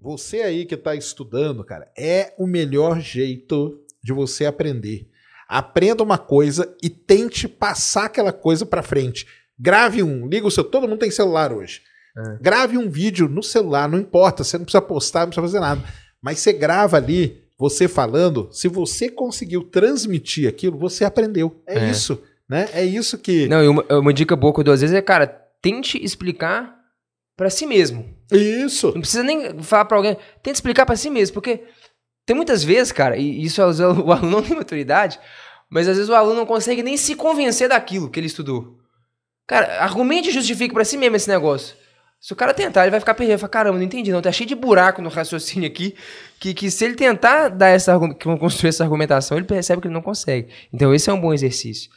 Você aí que está estudando, cara, é o melhor jeito de você aprender. Aprenda uma coisa e tente passar aquela coisa para frente. Grave um, liga o seu. Todo mundo tem celular hoje. É. Grave um vídeo no celular, não importa, você não precisa postar, não precisa fazer nada. Mas você grava ali, você falando, se você conseguiu transmitir aquilo, você aprendeu. É, é. isso, né? É isso que. Não, e uma, uma dica boa que eu dou às vezes é, cara, tente explicar para si mesmo. Isso. Não precisa nem falar para alguém. Tenta explicar para si mesmo, porque tem muitas vezes, cara, e isso o aluno não tem maturidade, mas às vezes o aluno não consegue nem se convencer daquilo que ele estudou. Cara, argumente e justifique para si mesmo esse negócio. Se o cara tentar, ele vai ficar perdido. Vai falar, caramba, não entendi não. Tá cheio de buraco no raciocínio aqui. Que, que se ele tentar dar essa, construir essa argumentação, ele percebe que ele não consegue. Então esse é um bom exercício.